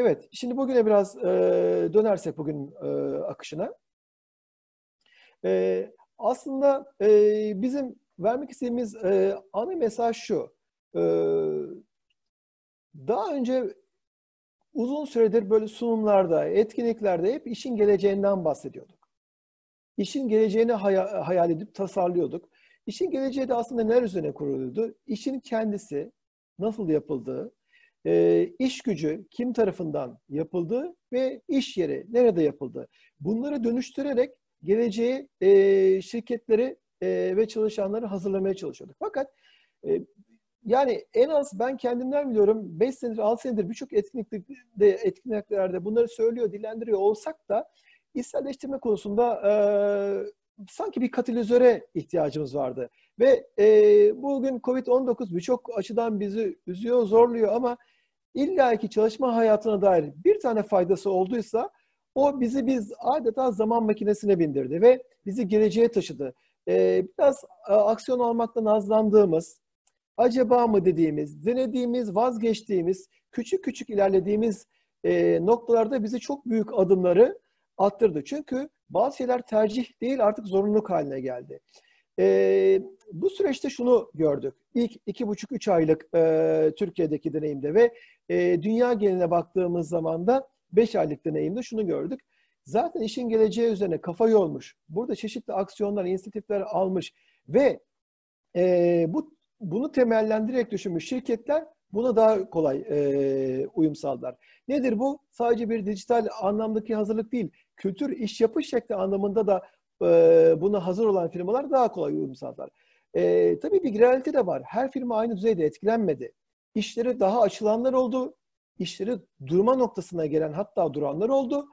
Evet, şimdi bugüne biraz e, dönersek bugün e, akışına. E, aslında e, bizim vermek istediğimiz e, ana mesaj şu. E, daha önce uzun süredir böyle sunumlarda, etkinliklerde hep işin geleceğinden bahsediyorduk. İşin geleceğini hay- hayal edip tasarlıyorduk. İşin geleceği de aslında neler üzerine kuruluyordu? İşin kendisi, nasıl yapıldığı, e, iş gücü kim tarafından yapıldı ve iş yeri nerede yapıldı. Bunları dönüştürerek geleceği e, şirketleri e, ve çalışanları hazırlamaya çalışıyorduk. Fakat e, yani en az ben kendimden biliyorum 5 senedir 6 senedir birçok etkinliklerde, etkinliklerde bunları söylüyor, dillendiriyor olsak da içselleştirme konusunda e, sanki bir katalizöre ihtiyacımız vardı. Ve e, bugün COVID-19 birçok açıdan bizi üzüyor, zorluyor ama İlla ki çalışma hayatına dair bir tane faydası olduysa o bizi biz adeta zaman makinesine bindirdi ve bizi geleceğe taşıdı. Ee, biraz e, aksiyon almaktan azlandığımız, acaba mı dediğimiz, denediğimiz, vazgeçtiğimiz, küçük küçük ilerlediğimiz e, noktalarda bizi çok büyük adımları attırdı. Çünkü bazı şeyler tercih değil artık zorunluluk haline geldi. E, bu süreçte şunu gördük ilk buçuk üç aylık e, Türkiye'deki deneyimde ve e, dünya geneline baktığımız zaman da beş aylık deneyimde şunu gördük. Zaten işin geleceği üzerine kafa yormuş. Burada çeşitli aksiyonlar, inisiyatifler almış ve e, bu bunu temellendirerek düşünmüş şirketler buna daha kolay e, uyum sağlar. Nedir bu? Sadece bir dijital anlamdaki hazırlık değil, kültür, iş yapış şekli anlamında da e, buna hazır olan firmalar daha kolay uyum sağlar. E, tabii bir realite de var. Her firma aynı düzeyde etkilenmedi. İşleri daha açılanlar oldu. İşleri durma noktasına gelen hatta duranlar oldu.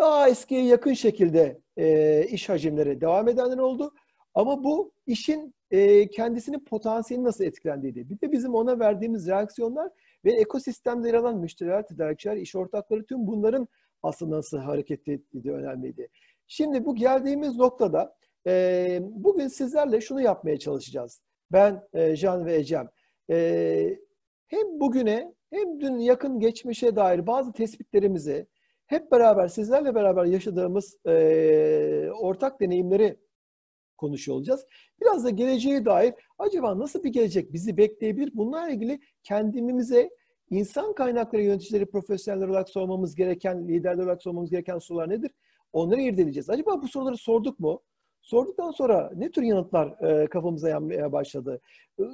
Daha eskiye yakın şekilde e, iş hacimleri devam edenler oldu. Ama bu işin e, kendisinin potansiyeli nasıl etkilendiğiydi. Bir de bizim ona verdiğimiz reaksiyonlar ve ekosistemde yer alan müşteriler, tedarikçiler, iş ortakları tüm bunların aslında nasıl hareket ettiği önemliydi. Şimdi bu geldiğimiz noktada e, bugün sizlerle şunu yapmaya çalışacağız. Ben, e, Can ve Ecem. E, hem bugüne hem dün yakın geçmişe dair bazı tespitlerimizi hep beraber sizlerle beraber yaşadığımız e, ortak deneyimleri konuşuyor olacağız. Biraz da geleceğe dair acaba nasıl bir gelecek bizi bekleyebilir? Bunlarla ilgili kendimize insan kaynakları yöneticileri profesyoneller olarak sormamız gereken, liderler olarak sormamız gereken sorular nedir? Onları irdeleyeceğiz. Acaba bu soruları sorduk mu? Sorduktan sonra ne tür yanıtlar e, kafamıza yanmaya başladı?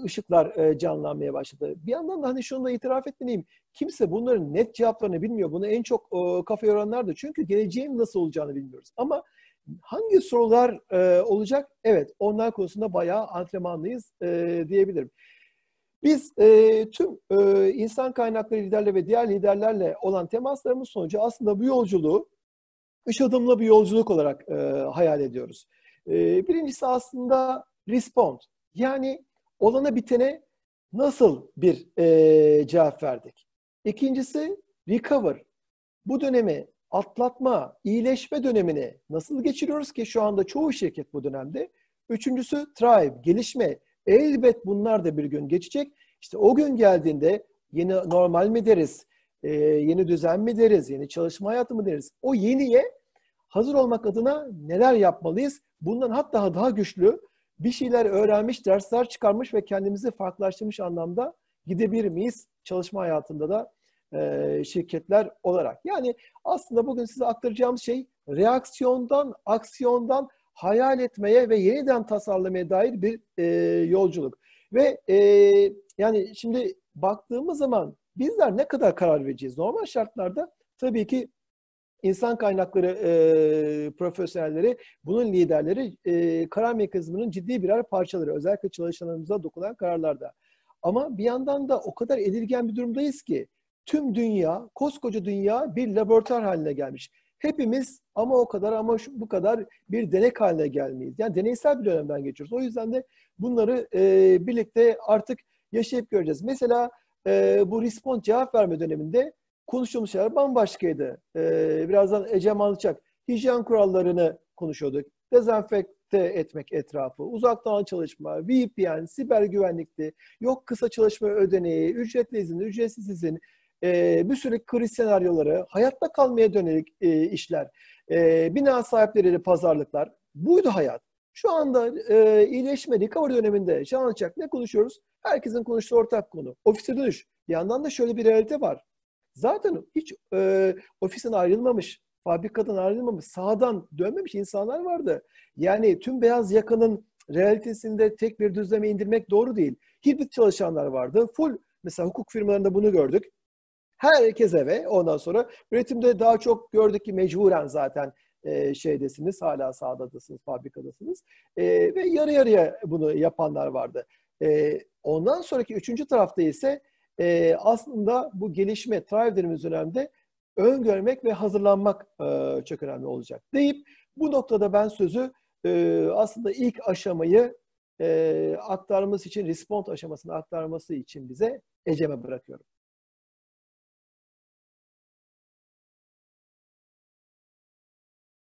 Işıklar e, e, canlanmaya başladı. Bir yandan da hani şunu da itiraf etmeliyim. Kimse bunların net cevaplarını bilmiyor. Bunu en çok e, kafa yoranlar da. Çünkü geleceğin nasıl olacağını bilmiyoruz. Ama hangi sorular e, olacak? Evet, onlar konusunda bayağı antrenmanlıyız e, diyebilirim. Biz e, tüm e, insan kaynakları liderleri ve diğer liderlerle olan temaslarımız sonucu aslında bu yolculuğu üç adımlı bir yolculuk olarak e, hayal ediyoruz. Ee, birincisi aslında respond. Yani olana bitene nasıl bir e, cevap verdik? İkincisi recover. Bu dönemi atlatma, iyileşme dönemini nasıl geçiriyoruz ki şu anda çoğu şirket bu dönemde. Üçüncüsü thrive, gelişme. Elbet bunlar da bir gün geçecek. İşte o gün geldiğinde yeni normal mi deriz, e, yeni düzen mi deriz, yeni çalışma hayatı mı deriz? O yeniye hazır olmak adına neler yapmalıyız? Bundan hatta daha güçlü bir şeyler öğrenmiş, dersler çıkarmış ve kendimizi farklılaştırmış anlamda gidebilir miyiz çalışma hayatında da e, şirketler olarak? Yani aslında bugün size aktaracağımız şey reaksiyondan, aksiyondan hayal etmeye ve yeniden tasarlamaya dair bir e, yolculuk. Ve e, yani şimdi baktığımız zaman bizler ne kadar karar vereceğiz? Normal şartlarda tabii ki insan kaynakları e, profesyonelleri, bunun liderleri e, karar mekanizmanın ciddi birer parçaları. Özellikle çalışanlarımıza dokunan kararlarda. Ama bir yandan da o kadar edilgen bir durumdayız ki tüm dünya, koskoca dünya bir laboratuvar haline gelmiş. Hepimiz ama o kadar ama şu, bu kadar bir denek haline gelmeyiz. Yani deneysel bir dönemden geçiyoruz. O yüzden de bunları e, birlikte artık yaşayıp göreceğiz. Mesela e, bu respond cevap verme döneminde konuştuğumuz şeyler bambaşkaydı. Ee, birazdan Ecem anlatacak. Hijyen kurallarını konuşuyorduk. Dezenfekte etmek etrafı, uzaktan çalışma, VPN, siber güvenlikli, yok kısa çalışma ödeneği, ücretli izin, ücretsiz izin, e, bir sürü kriz senaryoları, hayatta kalmaya dönelik e, işler, e, bina sahipleriyle pazarlıklar. Buydu hayat. Şu anda e, iyileşmediği cover döneminde Can Alçak ne konuşuyoruz? Herkesin konuştuğu ortak konu. Ofise dönüş. Bir yandan da şöyle bir realite var. Zaten hiç e, ofisten ayrılmamış, fabrikadan ayrılmamış, sahadan dönmemiş insanlar vardı. Yani tüm beyaz yakanın realitesinde tek bir düzleme indirmek doğru değil. Hibrit çalışanlar vardı. Full mesela hukuk firmalarında bunu gördük. Herkes eve ondan sonra üretimde daha çok gördük ki mecburen zaten e, şeydesiniz, hala sahadasınız, fabrikadasınız. E, ve yarı yarıya bunu yapanlar vardı. E, ondan sonraki üçüncü tarafta ise e, aslında bu gelişme, trial dediğimiz öngörmek ve hazırlanmak e, çok önemli olacak deyip bu noktada ben sözü e, aslında ilk aşamayı e, aktarması için, respond aşamasını aktarması için bize Ecem'e bırakıyorum.